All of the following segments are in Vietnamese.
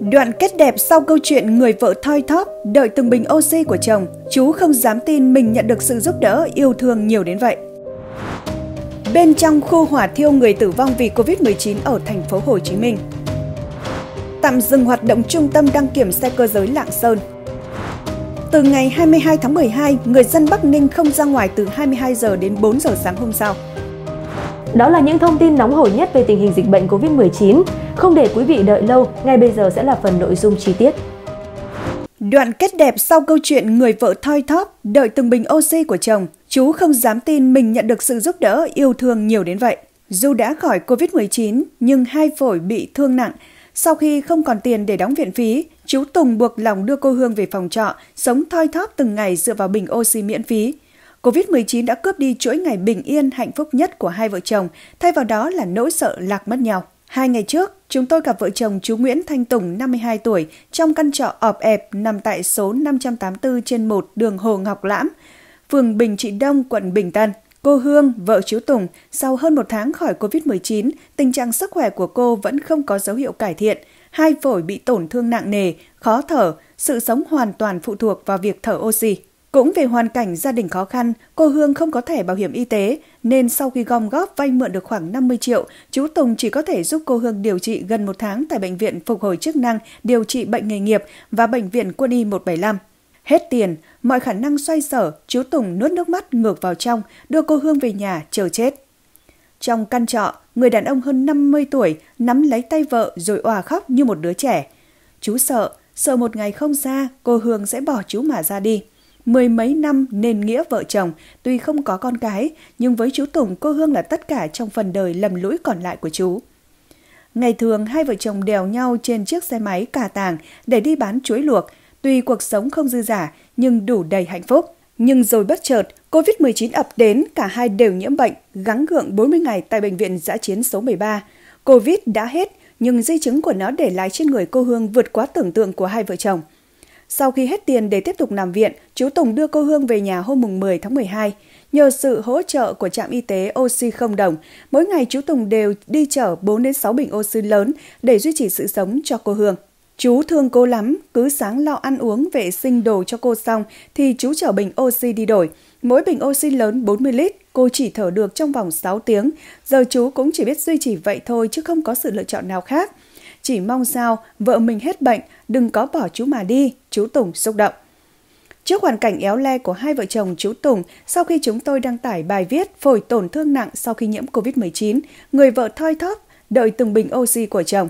Đoạn kết đẹp sau câu chuyện người vợ thoi thóp đợi từng bình oxy của chồng, chú không dám tin mình nhận được sự giúp đỡ yêu thương nhiều đến vậy. Bên trong khu hỏa thiêu người tử vong vì Covid-19 ở thành phố Hồ Chí Minh. Tạm dừng hoạt động trung tâm đăng kiểm xe cơ giới Lạng Sơn. Từ ngày 22 tháng 12, người dân Bắc Ninh không ra ngoài từ 22 giờ đến 4 giờ sáng hôm sau. Đó là những thông tin nóng hổi nhất về tình hình dịch bệnh COVID-19. Không để quý vị đợi lâu, ngay bây giờ sẽ là phần nội dung chi tiết. Đoạn kết đẹp sau câu chuyện người vợ thoi thóp đợi từng bình oxy của chồng, chú không dám tin mình nhận được sự giúp đỡ yêu thương nhiều đến vậy. Dù đã khỏi Covid-19 nhưng hai phổi bị thương nặng, sau khi không còn tiền để đóng viện phí, chú Tùng buộc lòng đưa cô Hương về phòng trọ, sống thoi thóp từng ngày dựa vào bình oxy miễn phí. Covid-19 đã cướp đi chuỗi ngày bình yên hạnh phúc nhất của hai vợ chồng, thay vào đó là nỗi sợ lạc mất nhau. Hai ngày trước, chúng tôi gặp vợ chồng chú Nguyễn Thanh Tùng, 52 tuổi, trong căn trọ ọp ẹp nằm tại số 584 trên 1 đường Hồ Ngọc Lãm, phường Bình Trị Đông, quận Bình Tân. Cô Hương, vợ chú Tùng, sau hơn một tháng khỏi COVID-19, tình trạng sức khỏe của cô vẫn không có dấu hiệu cải thiện. Hai phổi bị tổn thương nặng nề, khó thở, sự sống hoàn toàn phụ thuộc vào việc thở oxy. Cũng vì hoàn cảnh gia đình khó khăn, cô Hương không có thẻ bảo hiểm y tế, nên sau khi gom góp vay mượn được khoảng 50 triệu, chú Tùng chỉ có thể giúp cô Hương điều trị gần một tháng tại Bệnh viện Phục hồi chức năng điều trị bệnh nghề nghiệp và Bệnh viện Quân y 175. Hết tiền, mọi khả năng xoay sở, chú Tùng nuốt nước mắt ngược vào trong, đưa cô Hương về nhà chờ chết. Trong căn trọ, người đàn ông hơn 50 tuổi nắm lấy tay vợ rồi òa khóc như một đứa trẻ. Chú sợ, sợ một ngày không ra, cô Hương sẽ bỏ chú mà ra đi. Mười mấy năm nền nghĩa vợ chồng, tuy không có con cái, nhưng với chú Tùng cô Hương là tất cả trong phần đời lầm lũi còn lại của chú. Ngày thường hai vợ chồng đèo nhau trên chiếc xe máy cà tàng để đi bán chuối luộc, tuy cuộc sống không dư giả nhưng đủ đầy hạnh phúc. Nhưng rồi bất chợt, COVID-19 ập đến, cả hai đều nhiễm bệnh, gắng gượng 40 ngày tại bệnh viện giã chiến số 13. COVID đã hết, nhưng di chứng của nó để lại trên người cô Hương vượt quá tưởng tượng của hai vợ chồng – sau khi hết tiền để tiếp tục nằm viện, chú Tùng đưa cô Hương về nhà hôm mùng 10 tháng 12. Nhờ sự hỗ trợ của trạm y tế oxy không đồng, mỗi ngày chú Tùng đều đi chở 4 đến 6 bình oxy lớn để duy trì sự sống cho cô Hương. Chú thương cô lắm, cứ sáng lo ăn uống vệ sinh đồ cho cô xong thì chú chở bình oxy đi đổi. Mỗi bình oxy lớn 40 lít, cô chỉ thở được trong vòng 6 tiếng. Giờ chú cũng chỉ biết duy trì vậy thôi chứ không có sự lựa chọn nào khác chỉ mong sao vợ mình hết bệnh, đừng có bỏ chú mà đi, chú Tùng xúc động. Trước hoàn cảnh éo le của hai vợ chồng chú Tùng, sau khi chúng tôi đăng tải bài viết phổi tổn thương nặng sau khi nhiễm COVID-19, người vợ thoi thóp đợi từng bình oxy của chồng.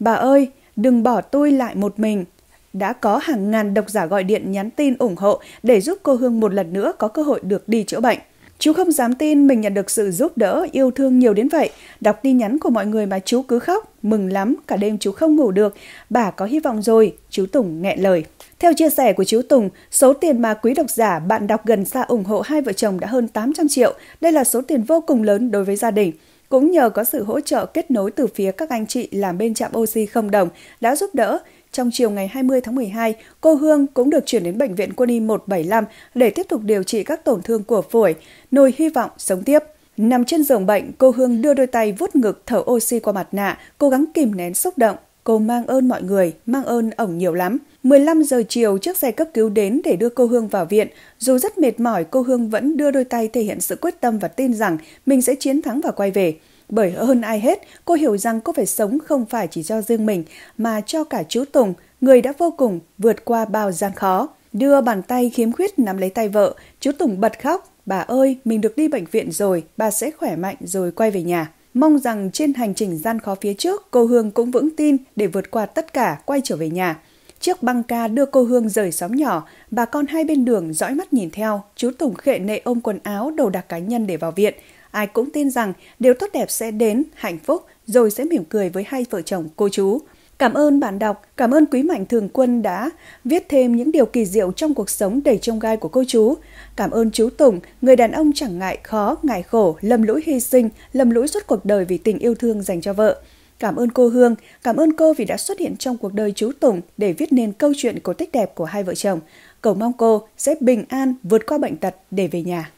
Bà ơi, đừng bỏ tôi lại một mình. Đã có hàng ngàn độc giả gọi điện nhắn tin ủng hộ để giúp cô Hương một lần nữa có cơ hội được đi chữa bệnh. Chú không dám tin mình nhận được sự giúp đỡ, yêu thương nhiều đến vậy. Đọc tin nhắn của mọi người mà chú cứ khóc, mừng lắm, cả đêm chú không ngủ được. Bà có hy vọng rồi, chú Tùng nghẹn lời. Theo chia sẻ của chú Tùng, số tiền mà quý độc giả bạn đọc gần xa ủng hộ hai vợ chồng đã hơn 800 triệu. Đây là số tiền vô cùng lớn đối với gia đình. Cũng nhờ có sự hỗ trợ kết nối từ phía các anh chị làm bên trạm oxy không đồng đã giúp đỡ, trong chiều ngày 20 tháng 12, cô Hương cũng được chuyển đến Bệnh viện Quân y 175 để tiếp tục điều trị các tổn thương của phổi, nồi hy vọng sống tiếp. Nằm trên giường bệnh, cô Hương đưa đôi tay vuốt ngực thở oxy qua mặt nạ, cố gắng kìm nén xúc động. Cô mang ơn mọi người, mang ơn ổng nhiều lắm. 15 giờ chiều, chiếc xe cấp cứu đến để đưa cô Hương vào viện. Dù rất mệt mỏi, cô Hương vẫn đưa đôi tay thể hiện sự quyết tâm và tin rằng mình sẽ chiến thắng và quay về. Bởi hơn ai hết, cô hiểu rằng cô phải sống không phải chỉ cho riêng mình, mà cho cả chú Tùng, người đã vô cùng vượt qua bao gian khó. Đưa bàn tay khiếm khuyết nắm lấy tay vợ, chú Tùng bật khóc. Bà ơi, mình được đi bệnh viện rồi, bà sẽ khỏe mạnh rồi quay về nhà. Mong rằng trên hành trình gian khó phía trước, cô Hương cũng vững tin để vượt qua tất cả, quay trở về nhà. Chiếc băng ca đưa cô Hương rời xóm nhỏ, bà con hai bên đường dõi mắt nhìn theo, chú Tùng khệ nệ ôm quần áo, đồ đạc cá nhân để vào viện ai cũng tin rằng điều tốt đẹp sẽ đến, hạnh phúc, rồi sẽ mỉm cười với hai vợ chồng cô chú. Cảm ơn bạn đọc, cảm ơn quý mạnh thường quân đã viết thêm những điều kỳ diệu trong cuộc sống đầy trông gai của cô chú. Cảm ơn chú Tùng, người đàn ông chẳng ngại khó, ngại khổ, lầm lũi hy sinh, lầm lũi suốt cuộc đời vì tình yêu thương dành cho vợ. Cảm ơn cô Hương, cảm ơn cô vì đã xuất hiện trong cuộc đời chú Tùng để viết nên câu chuyện cổ tích đẹp của hai vợ chồng. Cầu mong cô sẽ bình an vượt qua bệnh tật để về nhà.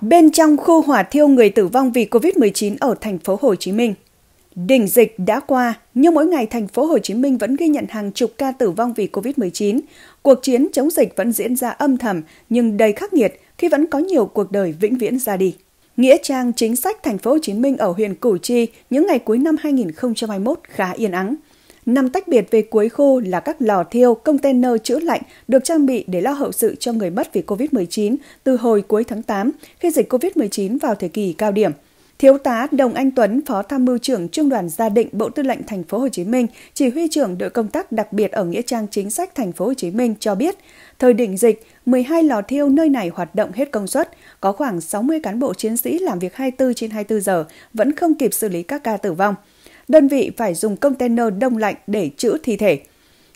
Bên trong khu hỏa thiêu người tử vong vì COVID-19 ở thành phố Hồ Chí Minh. Đỉnh dịch đã qua, nhưng mỗi ngày thành phố Hồ Chí Minh vẫn ghi nhận hàng chục ca tử vong vì COVID-19. Cuộc chiến chống dịch vẫn diễn ra âm thầm nhưng đầy khắc nghiệt khi vẫn có nhiều cuộc đời vĩnh viễn ra đi. Nghĩa trang chính sách thành phố Hồ Chí Minh ở huyện Củ Chi những ngày cuối năm 2021 khá yên ắng. Nằm tách biệt về cuối khu là các lò thiêu, container chữa lạnh được trang bị để lo hậu sự cho người mất vì COVID-19 từ hồi cuối tháng 8 khi dịch COVID-19 vào thời kỳ cao điểm. Thiếu tá Đồng Anh Tuấn, Phó Tham mưu trưởng Trung đoàn Gia Định Bộ Tư lệnh Thành phố Hồ Chí Minh, chỉ huy trưởng đội công tác đặc biệt ở nghĩa trang chính sách Thành phố Hồ Chí Minh cho biết, thời đỉnh dịch, 12 lò thiêu nơi này hoạt động hết công suất, có khoảng 60 cán bộ chiến sĩ làm việc 24 trên 24 giờ vẫn không kịp xử lý các ca tử vong đơn vị phải dùng container đông lạnh để trữ thi thể.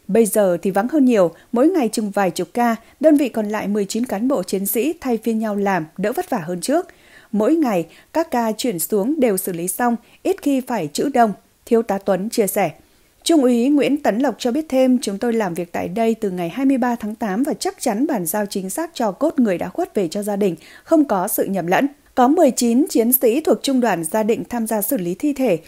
Bây giờ thì vắng hơn nhiều, mỗi ngày chừng vài chục ca, đơn vị còn lại 19 cán bộ chiến sĩ thay phiên nhau làm, đỡ vất vả hơn trước. Mỗi ngày, các ca chuyển xuống đều xử lý xong, ít khi phải chữ đông, Thiếu tá Tuấn chia sẻ. Trung úy Nguyễn Tấn Lộc cho biết thêm, chúng tôi làm việc tại đây từ ngày 23 tháng 8 và chắc chắn bản giao chính xác cho cốt người đã khuất về cho gia đình, không có sự nhầm lẫn. Có 19 chiến sĩ thuộc trung đoàn gia định tham gia xử lý thi thể,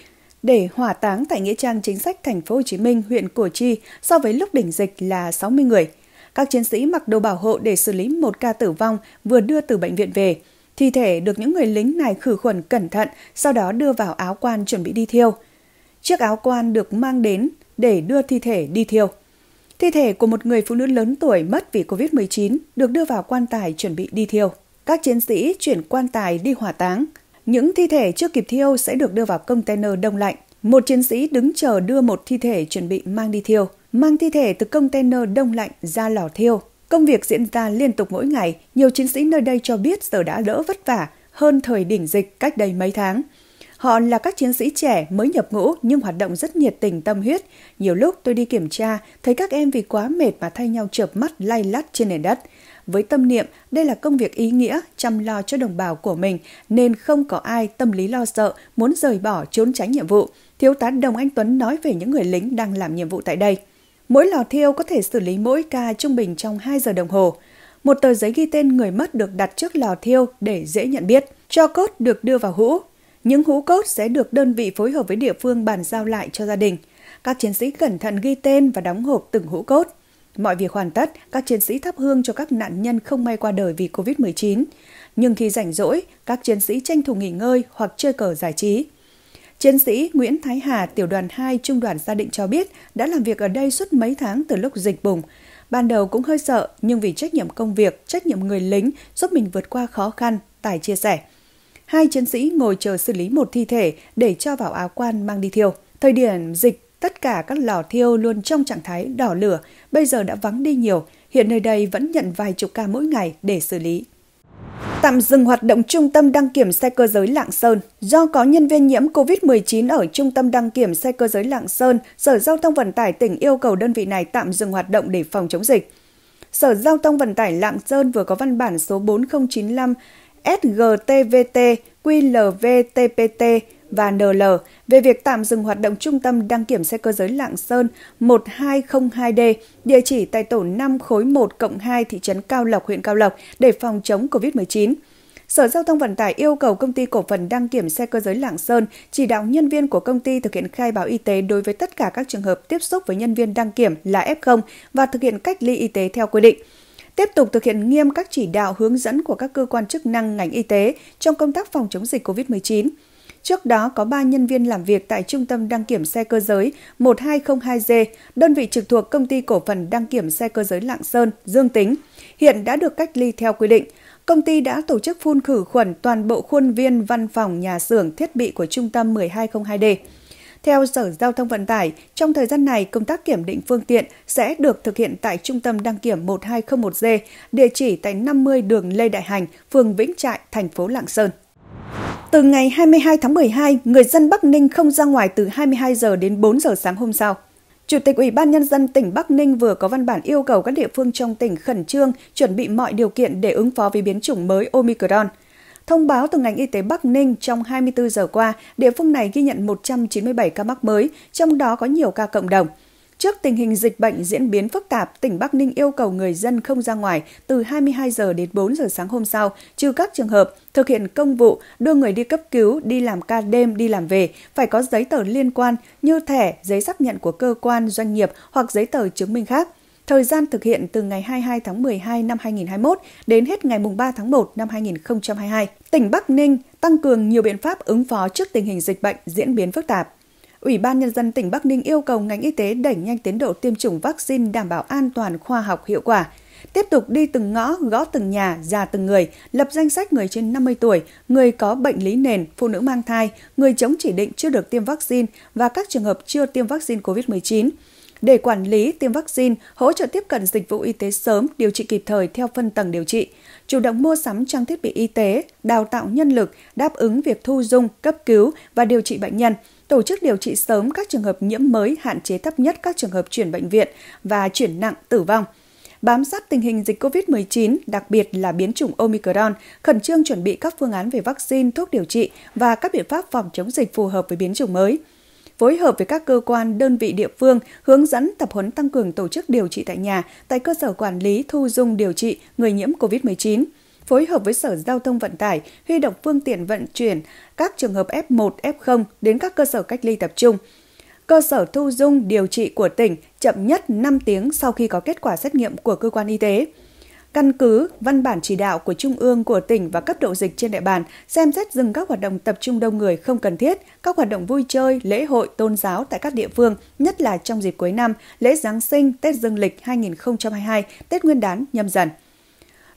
để hỏa táng tại nghĩa trang chính sách thành phố Hồ Chí Minh, huyện Củ Chi so với lúc đỉnh dịch là 60 người. Các chiến sĩ mặc đồ bảo hộ để xử lý một ca tử vong vừa đưa từ bệnh viện về. Thi thể được những người lính này khử khuẩn cẩn thận, sau đó đưa vào áo quan chuẩn bị đi thiêu. Chiếc áo quan được mang đến để đưa thi thể đi thiêu. Thi thể của một người phụ nữ lớn tuổi mất vì COVID-19 được đưa vào quan tài chuẩn bị đi thiêu. Các chiến sĩ chuyển quan tài đi hỏa táng – những thi thể chưa kịp thiêu sẽ được đưa vào container đông lạnh. Một chiến sĩ đứng chờ đưa một thi thể chuẩn bị mang đi thiêu, mang thi thể từ container đông lạnh ra lò thiêu. Công việc diễn ra liên tục mỗi ngày, nhiều chiến sĩ nơi đây cho biết giờ đã đỡ vất vả hơn thời đỉnh dịch cách đây mấy tháng. Họ là các chiến sĩ trẻ mới nhập ngũ nhưng hoạt động rất nhiệt tình tâm huyết. Nhiều lúc tôi đi kiểm tra, thấy các em vì quá mệt mà thay nhau chợp mắt lay lắt trên nền đất với tâm niệm đây là công việc ý nghĩa chăm lo cho đồng bào của mình nên không có ai tâm lý lo sợ muốn rời bỏ trốn tránh nhiệm vụ. Thiếu tá Đồng Anh Tuấn nói về những người lính đang làm nhiệm vụ tại đây. Mỗi lò thiêu có thể xử lý mỗi ca trung bình trong 2 giờ đồng hồ. Một tờ giấy ghi tên người mất được đặt trước lò thiêu để dễ nhận biết. Cho cốt được đưa vào hũ. Những hũ cốt sẽ được đơn vị phối hợp với địa phương bàn giao lại cho gia đình. Các chiến sĩ cẩn thận ghi tên và đóng hộp từng hũ cốt. Mọi việc hoàn tất, các chiến sĩ thắp hương cho các nạn nhân không may qua đời vì COVID-19. Nhưng khi rảnh rỗi, các chiến sĩ tranh thủ nghỉ ngơi hoặc chơi cờ giải trí. Chiến sĩ Nguyễn Thái Hà, tiểu đoàn 2, trung đoàn gia định cho biết đã làm việc ở đây suốt mấy tháng từ lúc dịch bùng. Ban đầu cũng hơi sợ, nhưng vì trách nhiệm công việc, trách nhiệm người lính giúp mình vượt qua khó khăn, Tài chia sẻ. Hai chiến sĩ ngồi chờ xử lý một thi thể để cho vào áo quan mang đi thiêu. Thời điểm dịch Tất cả các lò thiêu luôn trong trạng thái đỏ lửa, bây giờ đã vắng đi nhiều, hiện nơi đây vẫn nhận vài chục ca mỗi ngày để xử lý. Tạm dừng hoạt động trung tâm đăng kiểm xe cơ giới Lạng Sơn. Do có nhân viên nhiễm COVID-19 ở trung tâm đăng kiểm xe cơ giới Lạng Sơn, Sở Giao thông Vận tải tỉnh yêu cầu đơn vị này tạm dừng hoạt động để phòng chống dịch. Sở Giao thông Vận tải Lạng Sơn vừa có văn bản số 4095 SGTVT QLVTPT và NL về việc tạm dừng hoạt động trung tâm đăng kiểm xe cơ giới Lạng Sơn 1202D, địa chỉ tại tổ 5 khối 1 cộng 2 thị trấn Cao Lộc, huyện Cao Lộc để phòng chống COVID-19. Sở Giao thông Vận tải yêu cầu công ty cổ phần đăng kiểm xe cơ giới Lạng Sơn chỉ đạo nhân viên của công ty thực hiện khai báo y tế đối với tất cả các trường hợp tiếp xúc với nhân viên đăng kiểm là F0 và thực hiện cách ly y tế theo quy định tiếp tục thực hiện nghiêm các chỉ đạo hướng dẫn của các cơ quan chức năng ngành y tế trong công tác phòng chống dịch COVID-19, Trước đó có 3 nhân viên làm việc tại trung tâm đăng kiểm xe cơ giới 1202G, đơn vị trực thuộc công ty cổ phần đăng kiểm xe cơ giới Lạng Sơn, Dương Tính, hiện đã được cách ly theo quy định. Công ty đã tổ chức phun khử khuẩn toàn bộ khuôn viên văn phòng nhà xưởng thiết bị của trung tâm 1202D. Theo Sở Giao thông Vận tải, trong thời gian này, công tác kiểm định phương tiện sẽ được thực hiện tại Trung tâm đăng kiểm 1201G, địa chỉ tại 50 đường Lê Đại Hành, phường Vĩnh Trại, thành phố Lạng Sơn. Từ ngày 22 tháng 12, người dân Bắc Ninh không ra ngoài từ 22 giờ đến 4 giờ sáng hôm sau. Chủ tịch Ủy ban Nhân dân tỉnh Bắc Ninh vừa có văn bản yêu cầu các địa phương trong tỉnh khẩn trương chuẩn bị mọi điều kiện để ứng phó với biến chủng mới Omicron. Thông báo từ ngành y tế Bắc Ninh trong 24 giờ qua, địa phương này ghi nhận 197 ca mắc mới, trong đó có nhiều ca cộng đồng – Trước tình hình dịch bệnh diễn biến phức tạp, tỉnh Bắc Ninh yêu cầu người dân không ra ngoài từ 22 giờ đến 4 giờ sáng hôm sau, trừ các trường hợp thực hiện công vụ, đưa người đi cấp cứu, đi làm ca đêm, đi làm về, phải có giấy tờ liên quan như thẻ, giấy xác nhận của cơ quan, doanh nghiệp hoặc giấy tờ chứng minh khác. Thời gian thực hiện từ ngày 22 tháng 12 năm 2021 đến hết ngày 3 tháng 1 năm 2022. Tỉnh Bắc Ninh tăng cường nhiều biện pháp ứng phó trước tình hình dịch bệnh diễn biến phức tạp. Ủy ban Nhân dân tỉnh Bắc Ninh yêu cầu ngành y tế đẩy nhanh tiến độ tiêm chủng vaccine đảm bảo an toàn, khoa học, hiệu quả. Tiếp tục đi từng ngõ, gõ từng nhà, ra từng người, lập danh sách người trên 50 tuổi, người có bệnh lý nền, phụ nữ mang thai, người chống chỉ định chưa được tiêm vaccine và các trường hợp chưa tiêm vaccine COVID-19 để quản lý tiêm vaccine, hỗ trợ tiếp cận dịch vụ y tế sớm, điều trị kịp thời theo phân tầng điều trị, chủ động mua sắm trang thiết bị y tế, đào tạo nhân lực, đáp ứng việc thu dung, cấp cứu và điều trị bệnh nhân, tổ chức điều trị sớm các trường hợp nhiễm mới, hạn chế thấp nhất các trường hợp chuyển bệnh viện và chuyển nặng tử vong bám sát tình hình dịch COVID-19, đặc biệt là biến chủng Omicron, khẩn trương chuẩn bị các phương án về vaccine, thuốc điều trị và các biện pháp phòng chống dịch phù hợp với biến chủng mới – phối hợp với các cơ quan, đơn vị địa phương hướng dẫn tập huấn tăng cường tổ chức điều trị tại nhà, tại cơ sở quản lý thu dung điều trị người nhiễm COVID-19 phối hợp với Sở Giao thông Vận tải huy động phương tiện vận chuyển các trường hợp F1, F0 đến các cơ sở cách ly tập trung. Cơ sở thu dung điều trị của tỉnh chậm nhất 5 tiếng sau khi có kết quả xét nghiệm của cơ quan y tế căn cứ văn bản chỉ đạo của trung ương của tỉnh và cấp độ dịch trên địa bàn xem xét dừng các hoạt động tập trung đông người không cần thiết các hoạt động vui chơi lễ hội tôn giáo tại các địa phương nhất là trong dịp cuối năm lễ giáng sinh tết dương lịch 2022 tết nguyên đán nhâm dần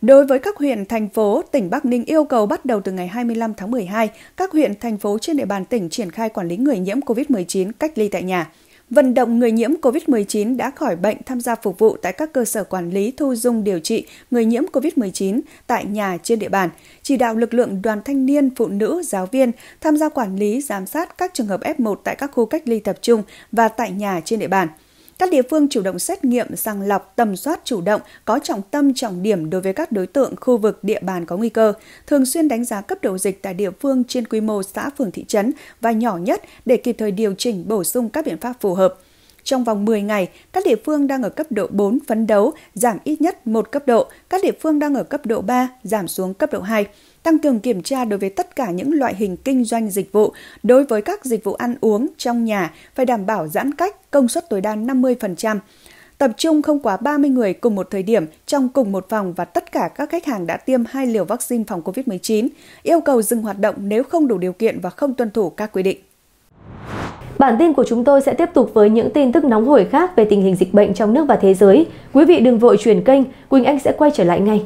Đối với các huyện, thành phố, tỉnh Bắc Ninh yêu cầu bắt đầu từ ngày 25 tháng 12, các huyện, thành phố trên địa bàn tỉnh triển khai quản lý người nhiễm COVID-19 cách ly tại nhà, vận động người nhiễm COVID-19 đã khỏi bệnh tham gia phục vụ tại các cơ sở quản lý thu dung điều trị người nhiễm COVID-19 tại nhà trên địa bàn, chỉ đạo lực lượng đoàn thanh niên, phụ nữ, giáo viên tham gia quản lý, giám sát các trường hợp F1 tại các khu cách ly tập trung và tại nhà trên địa bàn – các địa phương chủ động xét nghiệm, sàng lọc, tầm soát chủ động, có trọng tâm trọng điểm đối với các đối tượng khu vực địa bàn có nguy cơ, thường xuyên đánh giá cấp độ dịch tại địa phương trên quy mô xã phường thị trấn và nhỏ nhất để kịp thời điều chỉnh bổ sung các biện pháp phù hợp. Trong vòng 10 ngày, các địa phương đang ở cấp độ 4 phấn đấu giảm ít nhất một cấp độ, các địa phương đang ở cấp độ 3 giảm xuống cấp độ 2 tăng cường kiểm tra đối với tất cả những loại hình kinh doanh dịch vụ, đối với các dịch vụ ăn uống trong nhà phải đảm bảo giãn cách, công suất tối đa 50%, tập trung không quá 30 người cùng một thời điểm trong cùng một phòng và tất cả các khách hàng đã tiêm hai liều vaccine phòng COVID-19, yêu cầu dừng hoạt động nếu không đủ điều kiện và không tuân thủ các quy định. Bản tin của chúng tôi sẽ tiếp tục với những tin tức nóng hổi khác về tình hình dịch bệnh trong nước và thế giới. Quý vị đừng vội chuyển kênh, Quỳnh Anh sẽ quay trở lại ngay.